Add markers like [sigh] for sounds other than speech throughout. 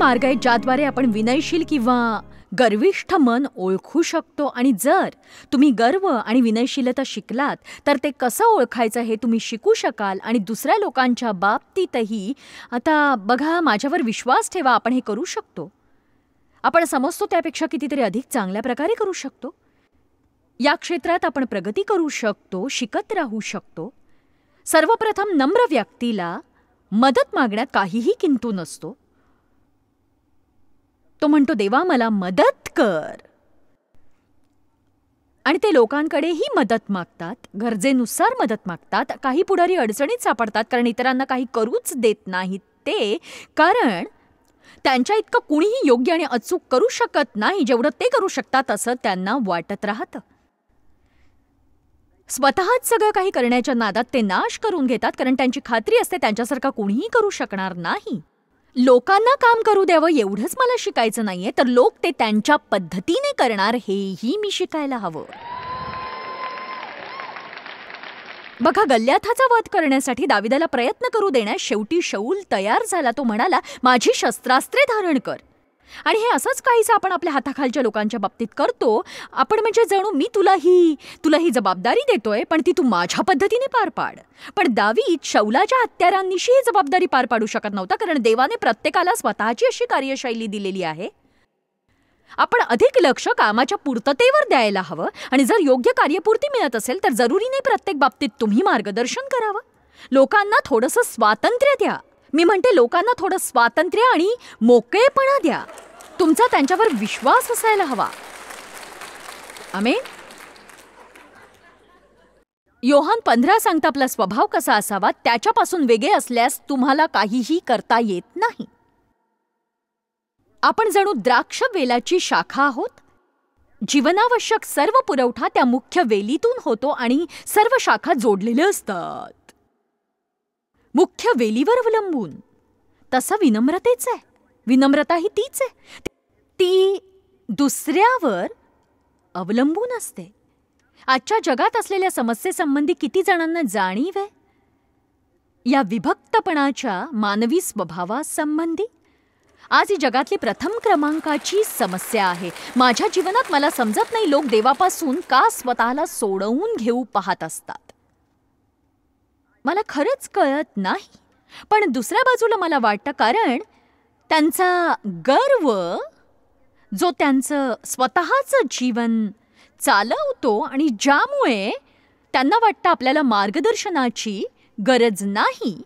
मार्ग आहेत ज्याद्वारे आपण विनयशील किंवा गर्विष्ठ मन ओळखू शकतो आणि जर तुम्ही गर्व आणि विनयशीलता शिकलात तर ते कसं ओळखायचं हे तुम्ही शिकू शकाल आणि दुसऱ्या लोकांच्या बाबतीतही आता बघा माझ्यावर विश्वास ठेवा आपण हे करू शकतो आपण समजतो त्यापेक्षा कितीतरी अधिक चांगल्या प्रकारे करू शकतो या क्षेत्रात आपण प्रगती करू शकतो शिकत राहू शकतो सर्वप्रथम नम्र व्यक्तीला मदत मागण्यात काहीही किंतू नसतो तो म्हणतो देवा मला मदत कर आणि ते लोकांकडेही मदत मागतात गरजेनुसार मदत मागतात काही पुढारी अडचणीत सापडतात कारण इतरांना काही करूच देत नाहीत ते कारण त्यांच्या इतकं कुणीही योग्य आणि अचूक करू शकत नाही जेवढं ते करू शकतात असं त्यांना वाटत राहतं स्वतःच सगळं काही करण्याच्या नादात ते नाश करून घेतात कारण त्यांची खात्री असते त्यांच्यासारखा कोणीही करू शकणार नाही लोकांना काम करू द्यावं एवढंच मला शिकायचं नाहीये तर लोक ते त्यांच्या पद्धतीने करणार हेही मी शिकायला हवं बघा गल्ल्याथाचा वध करण्यासाठी दाविदाला प्रयत्न करू देण्यास शेवटी शौल तयार झाला तो म्हणाला माझी शस्त्रास्त्रे धारण कर आणि हे असंच काहीसं आपण आपल्या हाताखालच्या लोकांच्या बाबतीत करतो आपण म्हणजे जणू मी तुला ही तुला ही जबाबदारी देतोय पण ती तू माझ्या पद्धतीने पार पाड पण दावीत शौलाच्या हत्यारांनीशी ही जबाबदारी पार पाडू शकत नव्हता कारण देवाने प्रत्येकाला स्वतःची अशी कार्यशैली दिलेली आहे आपण अधिक लक्ष कामाच्या पूर्ततेवर द्यायला हवं आणि जर योग्य कार्यपूर्ती मिळत असेल तर जरुरी नाही प्रत्येक बाबतीत तुम्ही मार्गदर्शन करावं लोकांना थोडंसं स्वातंत्र्य द्या मी म्हणते लोकांना थोडं स्वातंत्र्य आणि मोकळेपणा द्या तुमचा त्यांच्यावर विश्वास असायला हवा अमे योहान पंधरा सांगता आपला स्वभाव कसा असावा त्याच्यापासून वेगळे असल्यास तुम्हाला काहीही करता येत नाही आपण जणू द्राक्ष वेलाची शाखा आहोत जीवनावश्यक सर्व पुरवठा त्या मुख्य वेलीतून होतो आणि सर्व शाखा जोडलेल्या असतात मुख्य वेलीवर अवलंबून तसं विनम्रतेच आहे विनम्रता ही तीच आहे ती दुसऱ्यावर अवलंबून असते आजच्या जगात असलेल्या समस्येसंबंधी किती जणांना जाणीव आहे या विभक्तपणाच्या मानवी स्वभावासंबंधी आज ही जगातली प्रथम क्रमांकाची समस्या आहे माझ्या जीवनात मला समजत नाही लोक देवापासून का स्वतःला सोडवून घेऊ पाहत असतात मला खरंच कळत नाही पण दुसऱ्या बाजूला मला वाटतं कारण त्यांचा गर्व जो त्यांचं स्वतःचं जीवन चालवतो आणि ज्यामुळे त्यांना वाटतं आपल्याला मार्गदर्शनाची गरज नाही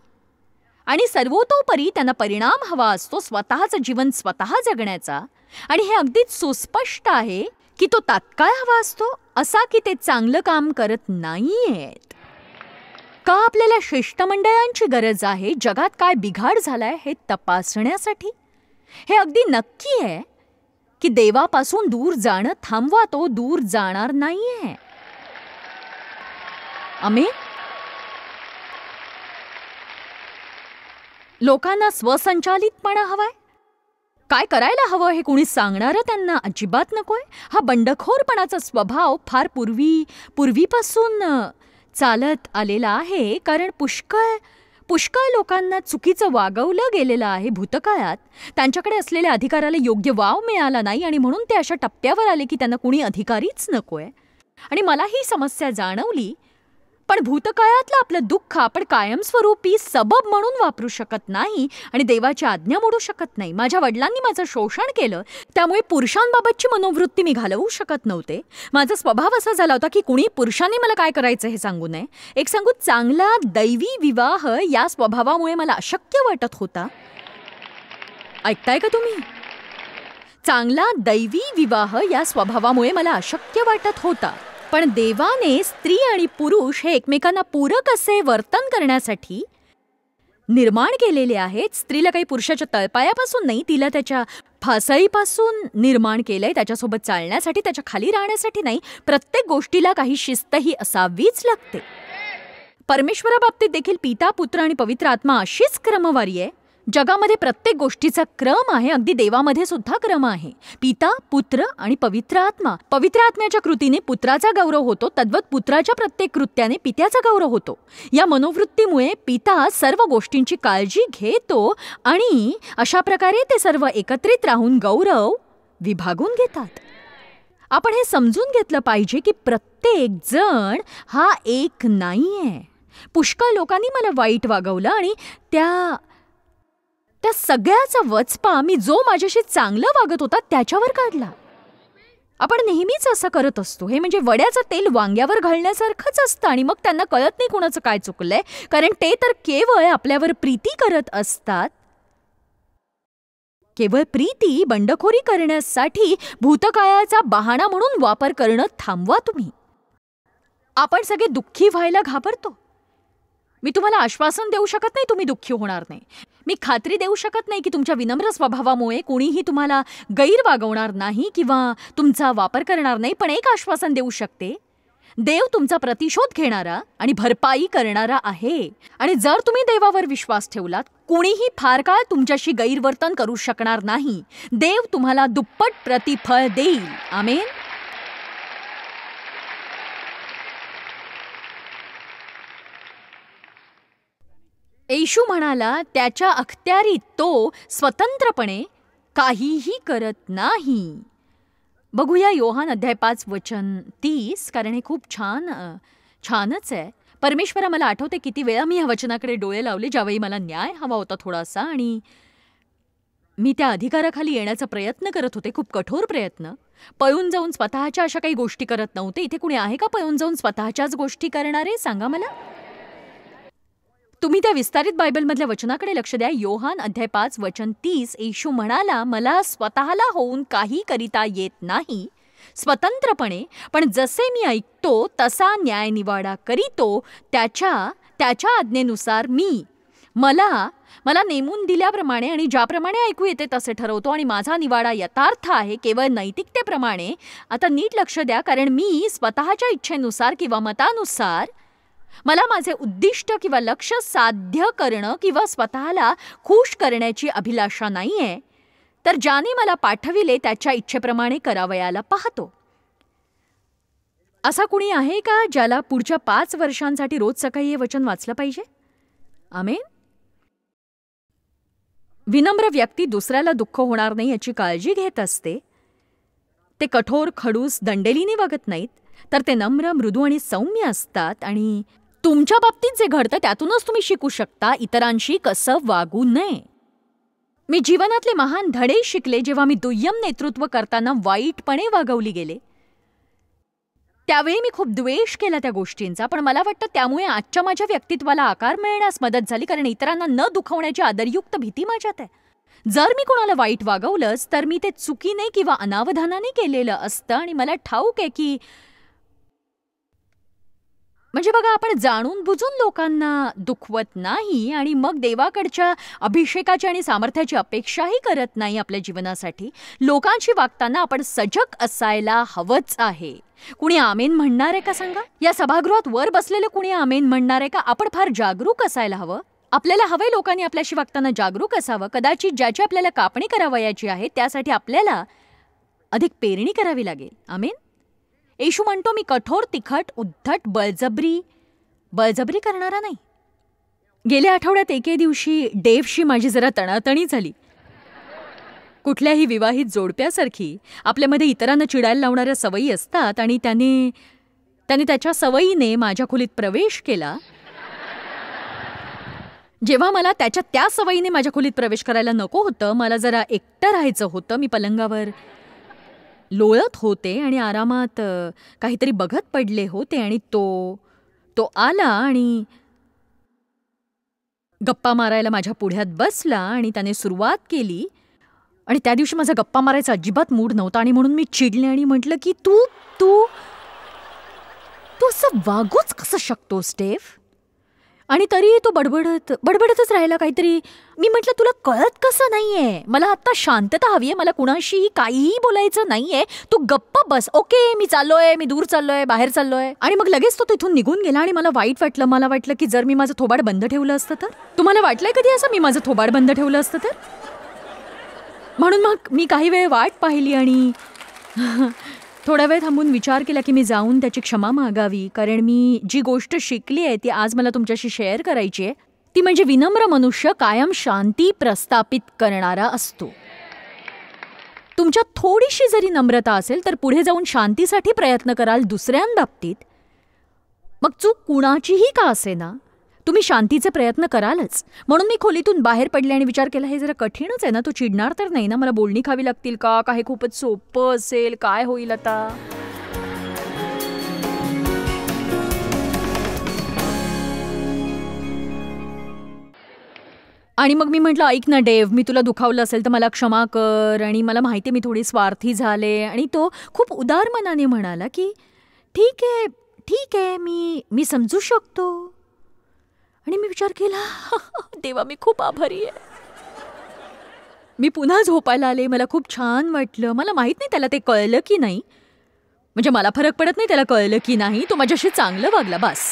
आणि सर्वतोपरी त्यांना परिणाम हवा असतो स्वतःचं जीवन स्वतः जगण्याचा आणि हे अगदीच सुस्पष्ट आहे की तो तात्काळ हवा असतो असा की ते चांगलं काम करत नाही आहेत का आपल्याला शिष्टमंडळांची गरज आहे जगात काय बिघाड झालाय हे तपासण्यासाठी हे अगदी नक्की आहे की देवापासून दूर जाणं थांबवा तो दूर जाणार नाही आहे आम्ही लोकांना स्वसंचालितपणा हवाय काय करायला हवं हे कुणी सांगणारं त्यांना अजिबात नकोय हा बंडखोरपणाचा स्वभाव फार पूर्वी पूर्वीपासून चालत आलेला आहे कारण पुष्कळ पुष्कळ लोकांना चुकीचं वागवलं गेलेलं आहे भूतकाळात त्यांच्याकडे असलेल्या अधिकाराला योग्य वाव मिळाला नाही आणि म्हणून ते अशा टप्प्यावर आले की त्यांना कुणी अधिकारीच नको आणि मला ही समस्या जाणवली पण भूतकाळातलं आपलं दुःख आपण कायमस्वरूपी सबब म्हणून वापरू शकत नाही आणि देवाची आज्ञा मोडू शकत नाही माझ्या वडिलांनी माझं शोषण केलं त्यामुळे पुरुषांबाबतची मनोवृत्ती मी घालवू शकत नव्हते माझा स्वभाव असा झाला होता की कुणी पुरुषांनी मला काय करायचं हे सांगू नये एक सांगू चांगला दैवी विवाह या स्वभावामुळे मला अशक्य वाटत होता ऐकताय का तुम्ही चांगला दैवी विवाह या स्वभावामुळे मला अशक्य वाटत होता पण देवाने स्त्री आणि पुरुष हे एकमेकांना पूरक असे वर्तन करण्यासाठी निर्माण केलेले आहेत स्त्रीला काही पुरुषाच्या तळपायापासून नाही तिला त्याच्या फासळीपासून निर्माण केलंय त्याच्यासोबत चालण्यासाठी त्याच्या खाली राहण्यासाठी नाही प्रत्येक गोष्टीला काही शिस्त ही असावीच लागते परमेश्वराबाबतीत देखील पिता पुत्र आणि पवित्र आत्मा अशीच क्रमवारी आहे जगामध्ये प्रत्येक गोष्टीचा क्रम आहे अगदी देवामध्ये सुद्धा क्रम आहे पिता पुत्र आणि पवित्र आत्मा पवित्र आत्म्याच्या कृतीने पुत्राचा गौरव होतो तद्वत पुत्राच्या प्रत्येक कृत्याने पित्याचा गौरव होतो या मनोवृत्तीमुळे पिता सर्व गोष्टींची काळजी घेतो आणि अशा प्रकारे ते सर्व एकत्रित राहून गौरव विभागून घेतात आपण हे समजून घेतलं पाहिजे की प्रत्येक जण हा एक आहे पुष्कळ लोकांनी मला वाईट वागवलं आणि त्या त्या सगळ्याचा वचपा मी जो माझ्याशी चांगलं वागत होता त्याच्यावर काढला आपण नेहमीच असं करत असतो हे म्हणजे वड्याचं तेल वांग्यावर घालण्यासारखंच असतं आणि मग त्यांना कळत नाही कोणाचं काय चुकलंय कारण ते तर केवळ आपल्यावर प्रीती करत असतात केवळ प्रीती बंडखोरी करण्यासाठी भूतकाळाचा बहाणा म्हणून वापर करणं थांबवा तुम्ही आपण सगळे दुःखी व्हायला घाबरतो मी तुम्हाला आश्वासन देऊ शकत नाही तुम्ही दुःखी होणार नाही मी खात्री देऊ शकत नाही की तुमच्या विनम्र स्वभावामुळे कोणीही तुम्हाला गैरवागवणार नाही किंवा तुमचा वापर करणार नाही पण एक आश्वासन देऊ शकते देव तुमचा प्रतिशोध घेणारा आणि भरपाई करणारा आहे आणि जर तुम्ही देवावर विश्वास ठेवलात कुणीही फार काळ तुमच्याशी गैरवर्तन करू शकणार नाही देव तुम्हाला दुप्पट प्रतिफळ देईल आमेन येशू म्हणाला त्याच्या अखत्यारीत तो स्वतंत्रपणे काहीही करत नाही बघूया योहान अध्याय पाच वचन तीस कारण हे खूप छान छानच आहे परमेश्वरा मला आठवते किती वेळा मी ह्या वचनाकडे डोळे लावले ज्यावेळी मला न्याय हवा होता थोडासा आणि मी त्या अधिकाराखाली येण्याचा प्रयत्न करत होते खूप कठोर प्रयत्न पळून जाऊन स्वतःच्या अशा काही गोष्टी करत नव्हते इथे कुणी आहे का पळून जाऊन स्वतःच्याच गोष्टी करणारे सांगा मला तुम्ही त्या विस्तारित बायबलमधल्या वचनाकडे लक्ष द्या योहान अध्याय पाच वचन तीस येशू म्हणाला मला स्वतःला होऊन काही करिता येत नाही स्वतंत्रपणे पण जसे मी ऐकतो तसा न्यायनिवाडा करीतो त्याच्या त्याच्या आज्ञेनुसार मी मला मला नेमून दिल्याप्रमाणे आणि ज्याप्रमाणे ऐकू येते तसे ठरवतो आणि माझा निवाडा यथार्थ आहे केवळ नैतिकतेप्रमाणे आता नीट लक्ष द्या कारण मी स्वतःच्या इच्छेनुसार किंवा मतानुसार मला माझे उद्दिष्ट किंवा लक्ष साध्य करणं किंवा स्वतःला खुश करण्याची अभिलाषा नाही आहे तर ज्याने मला पाठविले त्याच्या इच्छेप्रमाणे करावयाला पाहतो असा कुणी आहे का ज्याला पुढच्या पाच वर्षांसाठी रोज सकाळी हे वचन वाचलं पाहिजे आमेन विनम्र व्यक्ती दुसऱ्याला दुःख होणार नाही याची काळजी घेत असते ते कठोर खडूस दंडेलीने वागत नाहीत तर ते नम्र मृदू आणि सौम्य असतात आणि तुमच्या बाबतीत जे घडतं त्यातूनच तुम्ही शिकू शकता इतरांशी कसं वागू नये मी जीवनातले महान धडे शिकले जेव्हा मी दुय्यम नेतृत्व करताना वाईटपणे वागवली गेले त्यावेळी मी खूप द्वेष केला त्या गोष्टींचा पण मला वाटतं त्यामुळे आजच्या माझ्या व्यक्तित्वाला आकार मिळण्यास मदत झाली कारण इतरांना न दुखवण्याची आदरयुक्त भीती माझ्यात आहे जर मी कोणाला वाईट वागवलंच तर मी ते चुकीने किंवा अनावधानाने केलेलं असतं आणि मला ठाऊक आहे की म्हणजे बघा आपण जाणून बुजून लोकांना दुखवत नाही आणि मग देवाकडच्या अभिषेकाची आणि सामर्थ्याची अपेक्षाही करत नाही आपल्या जीवनासाठी लोकांशी वागताना आपण सजग असायला हवंच आहे कुणी आमेन म्हणणार आहे का सांगा या सभागृहात वर बसलेलं कुणी आमेन म्हणणार आहे का आपण फार जागरूक असायला हवं आपल्याला हवे लोकांनी आपल्याशी वागताना जागरूक असावं कदाचित ज्याची आपल्याला कापणी करावयाची आहे त्यासाठी आपल्याला अधिक पेरणी करावी लागेल आमेन येशू म्हणतो मी कठोर तिखट उद्धट बळजबरी बळजबरी करणारा नाही गेल्या आठवड्यात एके दिवशी डेव्हशी माझी जरा तणातणी झाली कुठल्याही विवाहित जोडप्यासारखी आपल्यामध्ये इतरांना चिडायला लावणाऱ्या सवयी असतात आणि त्याने त्याने त्याच्या सवयीने माझ्या खोलीत प्रवेश केला जेव्हा मला त्याच्या त्या सवयीने माझ्या खोलीत प्रवेश करायला नको होतं मला जरा एकटं राहायचं होतं मी पलंगावर लोळत होते आणि आरामात काहीतरी बघत पडले होते आणि तो तो आला आणि गप्पा मारायला माझ्या पुढ्यात बसला आणि त्याने सुरुवात केली आणि त्या दिवशी माझा गप्पा मारायचा अजिबात मूड नव्हता आणि म्हणून मी चिडले आणि म्हटलं की तू तू तू असं वागूच कसं शकतो स्टेफ आणि तरीही तो बडबडत बडबडतच राहिला काहीतरी मी म्हटलं तुला कळत कसं नाहीये मला आत्ता शांतता हवी आहे मला कुणाशीही काहीही बोलायचं नाहीये तू गप्प बस ओके मी चाललोय मी दूर चाललोय बाहेर चाललोय आणि मग लगेच तो तिथून निघून गेला आणि मला वाईट वाटलं मला वाटलं की जर मी माझं थोबाड बंद ठेवलं असतं तर तुम्हाला वाटलंय कधी असं मी माझं थोबाड बंद ठेवलं असतं तर म्हणून मग मी काही वेळ वाट पाहिली आणि थोडा वेळ थांबून विचार केला की मी जाऊन त्याची क्षमा मागावी कारण मी जी गोष्ट शिकली आहे ती आज मला तुमच्याशी शेअर करायची आहे ती म्हणजे विनम्र मनुष्य कायम शांती प्रस्थापित करणारा असतो तुमच्यात थोडीशी जरी नम्रता असेल तर पुढे जाऊन शांतीसाठी प्रयत्न कराल दुसऱ्यांबाबतीत मग चूक कुणाचीही का असे ना तुम्ही शांतीचे प्रयत्न करालच म्हणून मी खोलीतून बाहेर पडले आणि विचार केला हे जरा कठीणच आहे ना तू चिडणार तर नाही ना मला बोलणी खावी लागतील का काय खूपच सोपं असेल काय होईल आता आणि मग मी म्हटलं ऐक ना डेव मी तुला दुखावलं असेल तर मला क्षमा कर आणि मला माहिती मी थोडी स्वार्थी झाले आणि तो खूप उदार मनाने म्हणाला की ठीक आहे ठीक आहे मी मी समजू शकतो आणि मी विचार केला [laughs] देवा मी खूप आभारी आहे मी पुन्हा झोपायला आले मला खूप छान वाटलं मला माहीत नाही त्याला ते कळलं की नाही म्हणजे मला फरक पडत नाही त्याला कळलं की नाही तो माझ्याशी चांगलं वागला बास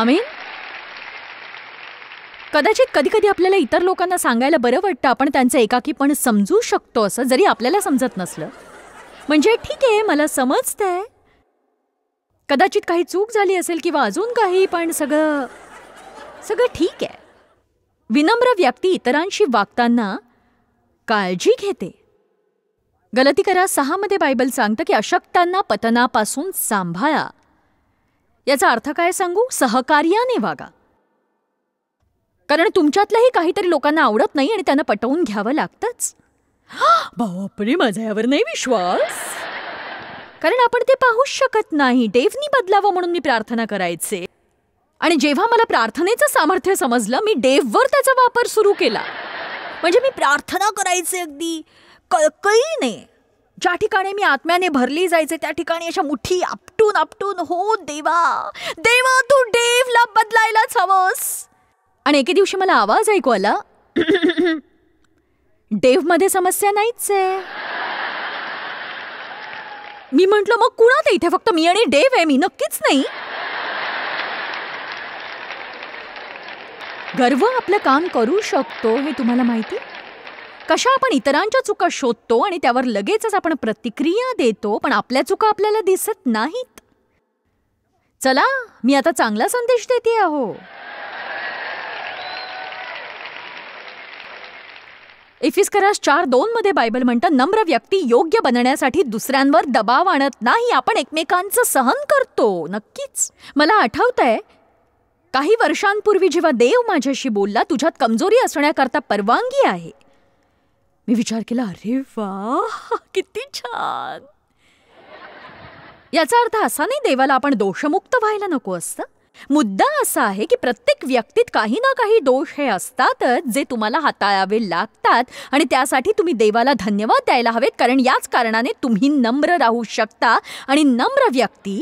आम्ही कदाचित कधी कधी आपल्याला इतर लोकांना सांगायला बरं वाटतं आपण त्यांचं एकाकीपण समजू शकतो असं जरी आपल्याला समजत नसलं म्हणजे ठीक आहे मला समजतंय कदाचित काही चूक झाली असेल किंवा अजून काही पण सगळं सगळं ठीक आहे विनम्र व्यक्ती इतरांशी वागताना काळजी घेते गलती करा सहामध्ये बायबल सांगतं की अशक्तांना पतनापासून सांभाळा याचा अर्थ काय सांगू सहकार्याने वागा कारण तुमच्यातलंही काहीतरी लोकांना आवडत नाही आणि त्यांना पटवून घ्यावं लागतंच [gasps] बापरे माझा यावर नाही विश्वास कारण आपण ते पाहूच शकत नाही डेव्हनी बदलावं म्हणून मी प्रार्थना करायचे आणि जेव्हा मला प्रार्थनेचं सामर्थ्य समजलं मी डेव्हवर त्याचा वापर सुरू केला म्हणजे मी प्रार्थना करायचे अगदी कळकळीने ज्या ठिकाणी मी आत्म्याने भरली जायचे त्या ठिकाणी अशा मुठी आपटून आपटून हो देवा देवा तू ला बदलायलाच हवंस आणि एके दिवशी मला आवाज ऐकू आला [clears throat] मध्ये समस्या नाहीच आहे मी म्हंटल मग कुणात इथे फक्त मी आणि डेव आहे मी नक्कीच नाही गर्व आपलं काम करू शकतो हे तुम्हाला माहिती कशा आपण इतरांच्या चुका शोधतो आणि त्यावर लगेचच आपण प्रतिक्रिया देतो पण आपल्या चुका आपल्याला दिसत नाहीत चला मी आता चांगला संदेश देते आहो इफिस्करास चार दोन मध्ये बायबल म्हणतं नम्र व्यक्ती योग्य बनण्यासाठी दुसऱ्यांवर दबाव आणत नाही आपण एकमेकांचं सहन करतो नक्कीच मला आठवत आहे काही वर्षांपूर्वी जेव्हा देव माझ्याशी बोलला तुझ्यात कमजोरी असण्याकरता परवानगी आहे मी विचार केला अरे वा किती छान याचा अर्थ असा नाही देवाला आपण दोषमुक्त व्हायला नको असतं मुद्दा असा आहे की प्रत्येक व्यक्तीत काही ना काही दोष हे असतातच जे तुम्हाला हाताळावे लागतात आणि त्यासाठी तुम्ही देवाला धन्यवाद द्यायला हवेत कारण याच कारणाने तुम्ही नम्र राहू शकता आणि नम्र व्यक्ती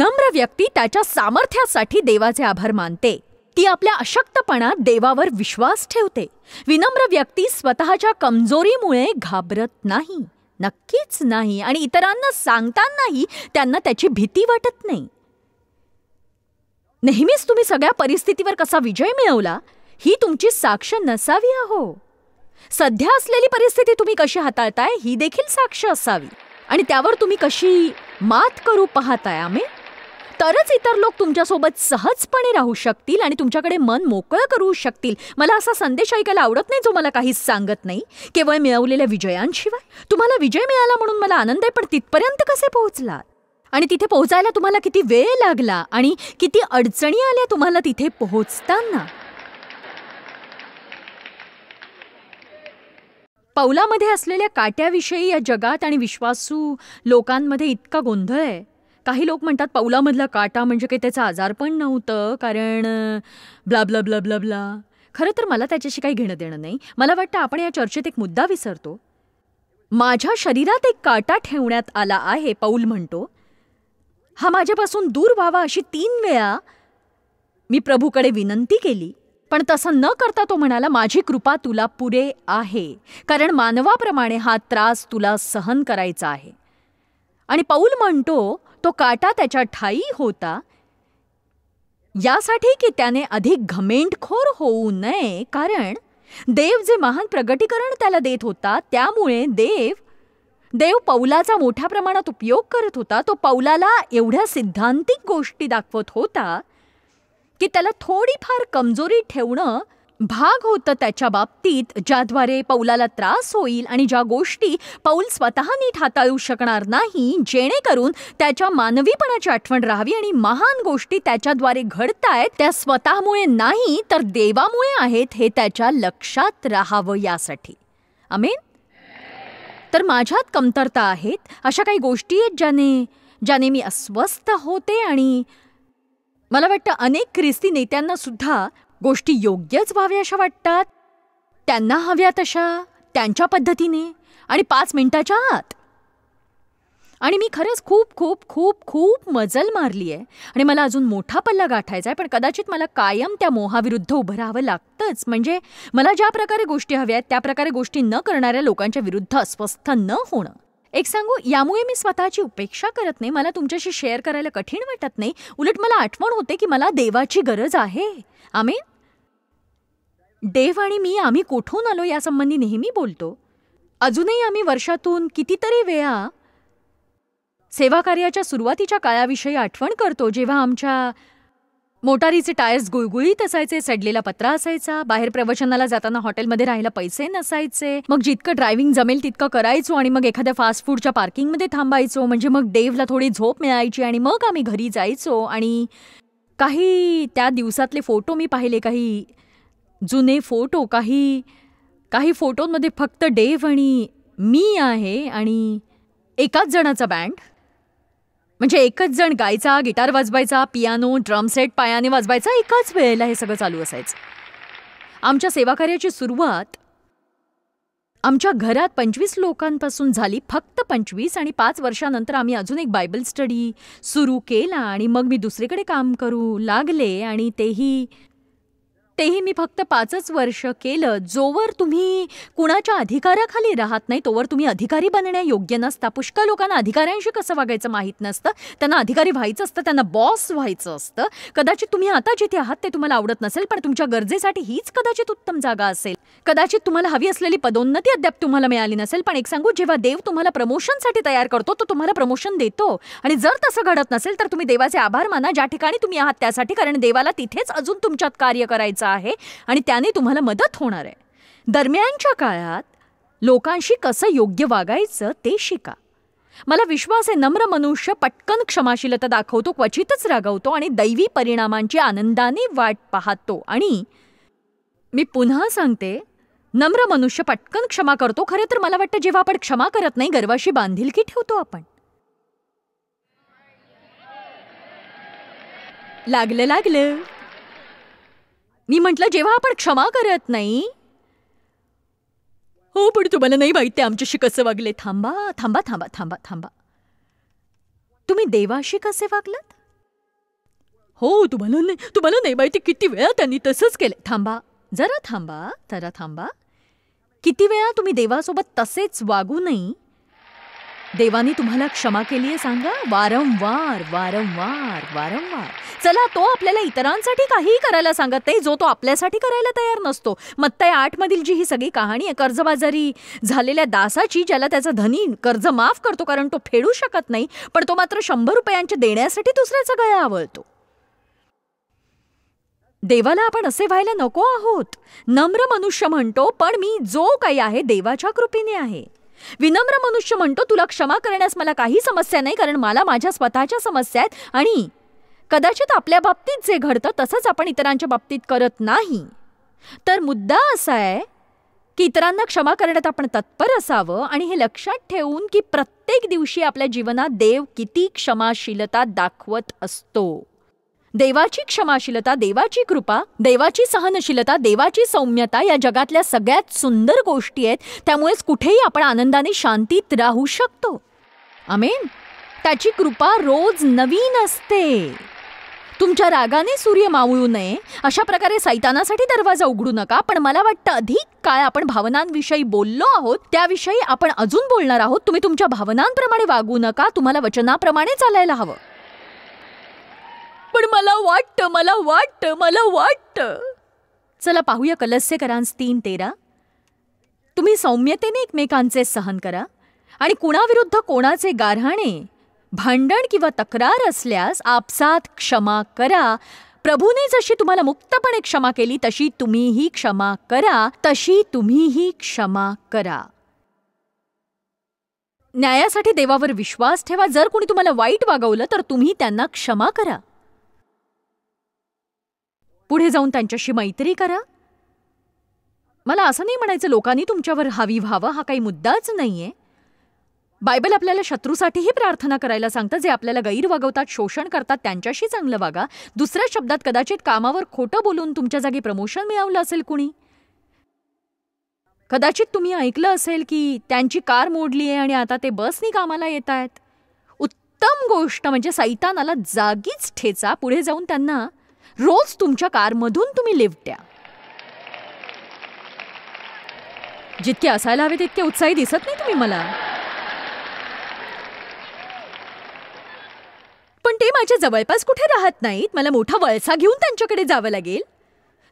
नम्र व्यक्ती त्याच्या सामर्थ्यासाठी देवाचे आभार मानते ती आपल्या अशक्तपणात देवावर विश्वास ठेवते विनम्र व्यक्ती स्वतःच्या कमजोरीमुळे घाबरत नाही नक्कीच नाही आणि इतरांना सांगतानाही त्यांना त्याची भीती वाटत नाही नेहमीच तुम्ही सगळ्या परिस्थितीवर कसा विजय मिळवला ही तुमची साक्ष नसावी आहो सध्या असलेली परिस्थिती तुम्ही कशी हाताळताय ही देखील साक्ष असावी आणि त्यावर तुम्ही कशी मात करू पाहताय आम्ही तरच इतर लोक तुमच्यासोबत सहजपणे राहू शकतील आणि तुमच्याकडे मन मोकळं करू शकतील मला असा संदेश ऐकायला आवडत नाही जो मला काहीच सांगत नाही केवळ मिळवलेल्या विजयांशिवाय तुम्हाला विजय मिळाला म्हणून मला आनंद आहे पण तिथपर्यंत कसे पोहोचलात आणि तिथे पोहोचायला तुम्हाला किती वेळ लागला आणि किती अडचणी आल्या तुम्हाला तिथे पोहोचताना पौलामध्ये असलेल्या काट्याविषयी या जगात आणि विश्वासू लोकांमध्ये इतका गोंधळ आहे काही लोक म्हणतात पौलामधला काटा म्हणजे काही आजार पण नव्हतं कारण blah blah blah blah blah खरं तर मला त्याच्याशी काही घेणं देणं नाही मला वाटतं आपण या चर्चेत एक मुद्दा विसरतो माझ्या शरीरात एक काटा ठेवण्यात आला आहे पाऊल म्हणतो हा माझ्यापासून दूर व्हावा अशी तीन वेळा मी प्रभूकडे विनंती केली पण तसं न करता तो म्हणाला माझी कृपा तुला पुरे आहे कारण मानवाप्रमाणे हा त्रास तुला सहन करायचा आहे आणि पाऊल म्हणतो तो काटा त्याच्या ठाई होता यासाठी की त्याने अधिक घमेंटखोर होऊ नये कारण देव जे महान प्रगटीकरण त्याला देत होता त्यामुळे देव देव पौलाचा मोठ्या प्रमाणात उपयोग करत होता तो पौलाला एवढ्या सिद्धांतिक गोष्टी दाखवत होता की त्याला थोडीफार कमजोरी ठेवणं भाग होतं त्याच्या बाबतीत ज्याद्वारे पौलाला त्रास होईल आणि ज्या गोष्टी पौल स्वतः नीट हाताळू शकणार नाही जेणेकरून त्याच्या मानवीपणाची आठवण राहावी आणि महान गोष्टी त्याच्याद्वारे घडतायत त्या स्वतःमुळे नाही तर देवामुळे आहेत हे त्याच्या लक्षात राहावं यासाठी आमेन तर माझ्यात कमतरता आहेत अशा काही गोष्टी आहेत ज्याने ज्याने मी अस्वस्थ होते आणि मला वाटतं अनेक ख्रिस्ती नेत्यांना सुद्धा गोष्टी योग्यच व्हाव्या अशा वाटतात त्यांना हव्या तशा त्यांच्या पद्धतीने आणि पाच मिनिटाच्या आत आणि मी खरंच खूप खूप खूप खूप मजल मारली आहे आणि मला अजून मोठा पल्ला गाठायचा आहे पण कदाचित मला कायम त्या मोहाविरुद्ध उभं राहावं लागतंच म्हणजे मला ज्या प्रकारे गोष्टी हव्या आहेत त्या प्रकारे गोष्टी न करणाऱ्या लोकांच्या विरुद्ध अस्वस्थ न होणं एक सांगू यामुळे मी स्वतःची उपेक्षा करत नाही मला तुमच्याशी शेअर करायला कठीण वाटत नाही उलट मला आठवण होते की मला देवाची गरज आहे आमेन देव आणि मी आम्ही कुठून आलो यासंबंधी नेहमी बोलतो अजूनही आम्ही वर्षातून कितीतरी वेळा सेवाकार्याच्या सुरुवातीच्या काळाविषयी आठवण करतो जेव्हा आमच्या मोटारीचे टायर्स गुळगुळीत असायचे सडलेला पत्रा असायचा बाहेर प्रवचनाला जाताना हॉटेलमध्ये राहायला पैसे नसायचे मग जितकं ड्रायव्हिंग जमेल तितकं करायचो आणि मग एखाद्या फास्ट फूडच्या पार्किंगमध्ये थांबायचो म्हणजे मग डेव्हला थोडी झोप मिळायची आणि मग आम्ही घरी जायचो आणि काही त्या दिवसातले फोटो मी पाहिले काही जुने फोटो काही काही फोटोंमध्ये फक्त डेव्ह आणि मी आहे आणि एकाच जणाचा बँड म्हणजे एकच जण गायचा गिटार वाजवायचा पियानो ड्रम सेट पायाने वाजवायचा एकाच वेळेला हे सगळं चालू असायचं आमच्या सेवाकार्याची सुरुवात आमच्या घरात पंचवीस लोकांपासून झाली फक्त पंचवीस आणि पाच वर्षानंतर आम्ही अजून एक बायबल स्टडी सुरू केला आणि मग मी दुसरीकडे काम करू लागले आणि तेही तेही मी फक्त पाचच वर्ष केलं जोवर तुम्ही कुणाच्या अधिकाराखाली राहत नाही तोवर तुम्ही अधिकारी बनण्या योग्य नसता पुष्कळ लोकांना अधिकाऱ्यांशी कसं वागायचं माहीत नसतं त्यांना अधिकारी व्हायचं असतं त्यांना बॉस व्हायचं असतं कदाचित तुम्ही आता जिथे आहात ते तुम्हाला आवडत नसेल पण तुमच्या गरजेसाठी हीच कदाचित उत्तम जागा असेल कदाचित तुम्हाला हवी असलेली पदोन्नती अद्याप तुम्हाला मिळाली नसेल पण एक सांगू जेव्हा देव तुम्हाला प्रमोशनसाठी तयार करतो तो तुम्हाला प्रमोशन देतो आणि जर तसं घडत नसेल तर तुम्ही देवाचे आभार माना ज्या ठिकाणी तुम्ही आहात त्यासाठी कारण देवाला तिथेच अजून तुमच्यात कार्य करायचं आहे आणि त्याने तुम्हाला मदत होणार आहे दरम्यानच्या काळात लोकांशी कसं योग्य वागायचं ते शिका मला विश्वास आहे नम्र मनुष्य पटकन क्षमाशीलता दाखवतो क्वचितच रागवतो आणि दैवी परिणामांची आनंदाने वाट पाहतो आणि मी पुन्हा सांगते नम्र मनुष्य पटकन क्षमा करतो खरे तर मला वाटतं जेव्हा आपण क्षमा करत नाही गर्वाशी बांधिलकी ठेवतो आपण लागलं लागलं मी म्हटलं जेव्हा आपण क्षमा करत नाही हो पण तुम्हाला नाही माहीत ते आमच्याशी कसं वागले थांबा थांबा थांबा थांबा थांबा तुम्ही देवाशी कसे वागलात हो तुम्हाला नाही तुम्हाला नाही माहिती किती वेळा त्यांनी तसंच केलं थांबा जरा थांबा जरा थांबा किती वेळा तुम्ही देवासोबत तसेच वागू नाही देवानी तुम्हाला क्षमा केली आहे सांगा वारंवार वारंवार वारंवार चला तो आपल्याला इतरांसाठी काहीही करायला सांगत नाही जो तो आपल्यासाठी करायला तयार नसतो मत्ताय आठमधील जी ही सगळी कहाणी आहे कर्जबाजारी झालेल्या दासाची ज्याला त्याचा धनी कर्ज माफ करतो कारण तो फेडू शकत नाही पण तो मात्र शंभर रुपयांच्या देण्यासाठी दुसऱ्याचा गळा आवळतो देवाला आपण असे व्हायला नको आहोत नम्र मनुष्य म्हणतो पण मी जो काही आहे देवाच्या कृपेने आहे विनम्र मनुष्य म्हणतो तुला क्षमा करण्यास मला काही समस्या नाही कारण मला माझ्या स्वतःच्या समस्या आहेत आणि कदाचित आपल्या बाबतीत जे घडतं तसंच आपण इतरांच्या बाबतीत करत नाही तर मुद्दा असा आहे की इतरांना क्षमा करण्यात आपण तत्पर असावं आणि हे लक्षात ठेवून की प्रत्येक दिवशी आपल्या जीवनात देव किती क्षमाशीलता दाखवत असतो देवाची क्षमाशीलता देवाची कृपा देवाची सहनशीलता देवाची सौम्यता या जगातल्या सगळ्यात सुंदर गोष्टी आहेत त्यामुळेच कुठेही आपण आनंदाने शांतीत राहू शकतो आमेन त्याची कृपा रोज नवीन असते तुमच्या रागाने सूर्य मावळू नये अशा प्रकारे सैतानासाठी दरवाजा उघडू नका पण मला वाटतं अधिक काळ आपण भावनांविषयी बोललो आहोत त्याविषयी आपण अजून बोलणार आहोत तुम्ही तुमच्या भावनांप्रमाणे वागू नका तुम्हाला वचनाप्रमाणे चालायला हवं पण मला वाटत मला वाटत मला वाटत चला पाहूया करांस तीन तेरा तुम्ही सौम्यतेने एकमेकांचे सहन करा आणि कुणाविरुद्ध कोणाचे गारहाणे भांडण किंवा तक्रार असल्यास आपसात क्षमा करा प्रभूने जशी तुम्हाला मुक्तपणे क्षमा केली तशी तुम्हीही क्षमा करा तशी तुम्हीही क्षमा करा न्यायासाठी देवावर विश्वास ठेवा जर कोणी तुम्हाला वाईट वागवलं तर तुम्ही त्यांना क्षमा करा पुढे जाऊन त्यांच्याशी मैत्री करा मला असं नाही म्हणायचं लोकांनी तुमच्यावर हवी व्हावं हा काही मुद्दाच नाहीये बायबल आपल्याला शत्रूसाठीही प्रार्थना करायला सांगतं जे आपल्याला गैरवागवतात शोषण करतात त्यांच्याशी चांगलं वागा दुसऱ्या शब्दात कदाचित कामावर खोटं बोलून तुमच्या जागी प्रमोशन मिळवलं असेल कुणी कदाचित तुम्ही ऐकलं असेल की त्यांची कार मोडली आहे आणि आता ते बसनी कामाला येत आहेत उत्तम गोष्ट म्हणजे सैतानाला जागीच ठेचा पुढे जाऊन त्यांना रोज तुमच्या कारमधून तुम्ही लिफ्ट द्या जितके असायला हवे तितके उत्साही दिसत नाही तुम्ही मला पण ते माझ्या जवळपास कुठे राहत नाहीत मला मोठा वळसा घेऊन त्यांच्याकडे जावं लागेल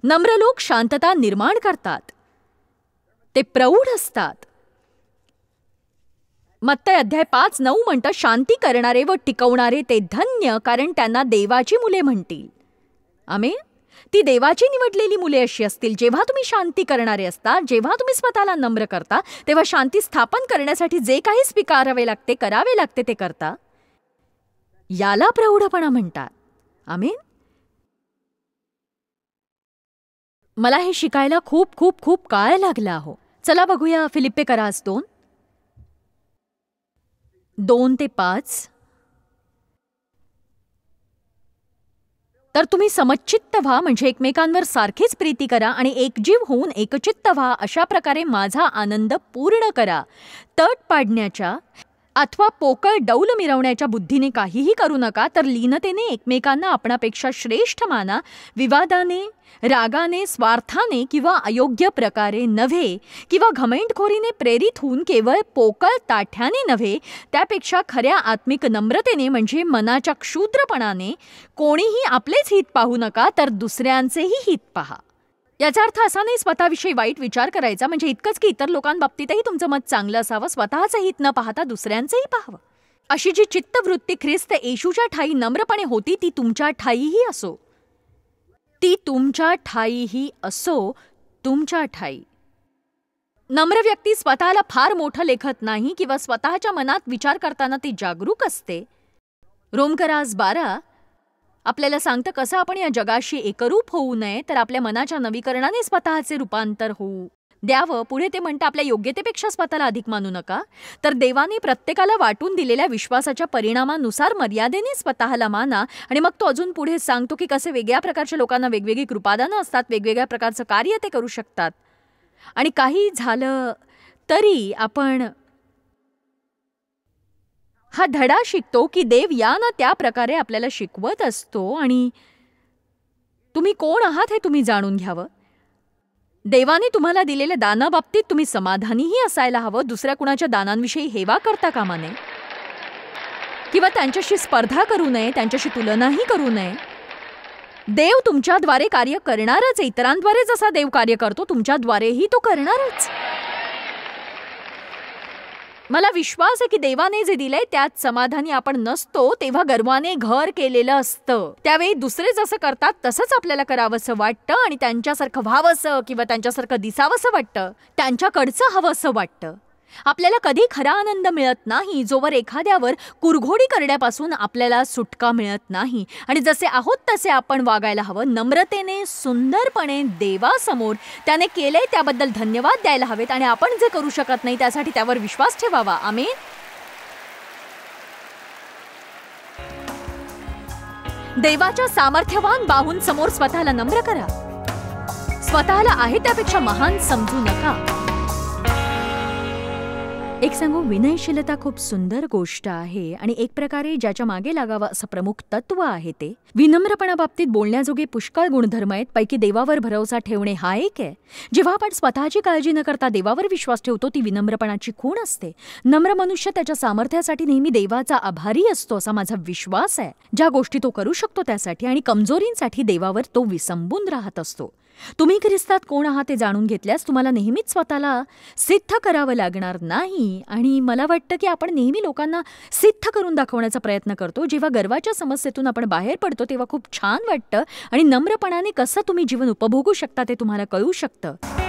नम्र लोक शांतता निर्माण करतात ते प्रौढ असतात मत्तय अध्याय पाच नऊ म्हणतं शांती करणारे व टिकवणारे ते धन्य कारण त्यांना देवाची मुले म्हणतील आमेन ती देवाची निवडलेली मुले अशी असतील जेव्हा तुम्ही शांती करणारे असता जेव्हा तुम्ही स्वतःला नम्र करता तेव्हा शांती स्थापन करण्यासाठी जे काही स्वीकारावे लागते करावे लागते ते करता याला प्रौढपणा म्हणतात आमेन मला हे शिकायला खूप खूप खूप काळ लागला आहो चला बघूया फिलिप्पे करा दोन दोन ते पाच तर तुम्ही समचित्त व्हा म्हणजे एकमेकांवर सारखीच प्रीती करा आणि एकजीव होऊन एकचित्त व्हा अशा प्रकारे माझा आनंद पूर्ण करा तट पाडण्याच्या अथवा पोकळ डौल मिरवण्याच्या बुद्धीने काहीही करू नका तर लीनतेने एकमेकांना आपणापेक्षा श्रेष्ठ माना विवादाने रागाने स्वार्थाने किंवा अयोग्य प्रकारे नव्हे किंवा घमेंटखोरीने प्रेरित होऊन केवळ पोकळ ताठ्याने नव्हे त्यापेक्षा खऱ्या आत्मिक नम्रतेने म्हणजे मनाच्या क्षुद्रपणाने कोणीही आपलेच हित पाहू नका तर दुसऱ्यांचेही हित पहा याचा अर्थ असा नाही स्वतःविषयी वाईट विचार करायचा म्हणजे इतकंच की इतर लोकांबाबतीतही तुमचं मत चांगलं असावं स्वतःचं हित न पाहता दुसऱ्यांचंही पाहावं अशी जी चित्तवृत्ती ख्रिस्त येशूच्या ठाई नम्रपणे होती ती तुमच्या ठाईही असो ती तुमच्या ठाईही असो तुमच्या ठाई नम्र व्यक्ती स्वतःला फार मोठं लेखत नाही किंवा स्वतःच्या मनात विचार करताना ती जागरूक असते रोमकरास बारा आपल्याला सांगतं कसं आपण या जगाशी एकरूप होऊ नये तर आपल्या मनाच्या नवीकरणाने स्वतःचे रूपांतर होऊ द्यावं पुढे ते म्हणतं आपल्या योग्यतेपेक्षा स्वतःला अधिक मानू नका तर देवाने प्रत्येकाला वाटून दिलेल्या विश्वासाच्या परिणामानुसार मर्यादेने स्वतःला माना आणि मग तो अजून पुढे सांगतो की कसे वेगळ्या प्रकारच्या लोकांना वेगवेगळी कृपादानं असतात वेगवेगळ्या प्रकारचं कार्य ते करू शकतात आणि काही झालं तरी आपण हा धडा शिकतो की देव या ना त्या प्रकारे आपल्याला शिकवत असतो आणि तुम्ही कोण आहात हे तुम्ही जाणून घ्यावं देवाने तुम्हाला दिलेल्या दानाबाबतीत तुम्ही समाधानीही असायला हवं दुसऱ्या कुणाच्या दानांविषयी हेवा करता कामा नये किंवा त्यांच्याशी स्पर्धा करू नये त्यांच्याशी तुलनाही करू नये देव तुमच्याद्वारे कार्य करणारच इतरांद्वारे जसा देव कार्य करतो तुमच्याद्वारेही तो करणारच मला विश्वास आहे की देवाने जे दिलंय त्यात समाधानी आपण नसतो तेव्हा गर्वाने घर केलेलं असतं त्यावेळी दुसरे जसं करतात तसंच आपल्याला करावंसं वाटतं आणि त्यांच्यासारखं व्हावंसं किंवा त्यांच्यासारखं दिसावंसं वाटतं त्यांच्याकडचं हवं असं वाटतं आपल्याला कधी खरा आनंद मिळत नाही जोवर एखाद्यावर कुरघोडी करण्यापासून आपल्याला सुटका मिळत नाही आणि जसे आहोत तसे आपण वागायला हवं नम्रतेने सुंदरपणे देवासमोर त्याने केले त्याबद्दल धन्यवाद द्यायला हवेत आणि आपण जे करू शकत नाही त्यासाठी त्यावर विश्वास ठेवावा आम्ही देवाच्या सामर्थ्यवान बाहून समोर स्वतःला नम्र करा स्वतःला आहे त्यापेक्षा महान समजू नका एक सांगू विनयशीलता खूप सुंदर गोष्ट आहे आणि एक प्रकारे ज्याच्या मागे लागावं असं प्रमुख तत्व आहे ते विनम्रपणाबाबतीत बोलण्याजोगे पुष्कळ गुणधर्म आहेत पैकी देवावर भरवसा ठेवणे हा एक आहे जेव्हा आपण स्वतःची काळजी न करता देवावर विश्वास ठेवतो ती विनम्रपणाची खूण असते नम्र मनुष्य त्याच्या सामर्थ्यासाठी नेहमी देवाचा आभारी असतो असा माझा विश्वास आहे ज्या गोष्टी तो करू शकतो त्यासाठी आणि कमजोरींसाठी देवावर तो विसंबून राहत असतो तुम्ही ख्रिस्तात कोण आहात ते जाणून घेतल्यास तुम्हाला नेहमीच स्वतःला सिद्ध करावं लागणार नाही आणि मला वाटतं की आपण नेहमी लोकांना सिद्ध करून दाखवण्याचा प्रयत्न करतो जेव्हा गर्वाच्या समस्येतून आपण बाहेर पडतो तेव्हा खूप छान वाटतं आणि नम्रपणाने कसं तुम्ही जीवन उपभोगू शकता ते तुम्हाला कळू शकतं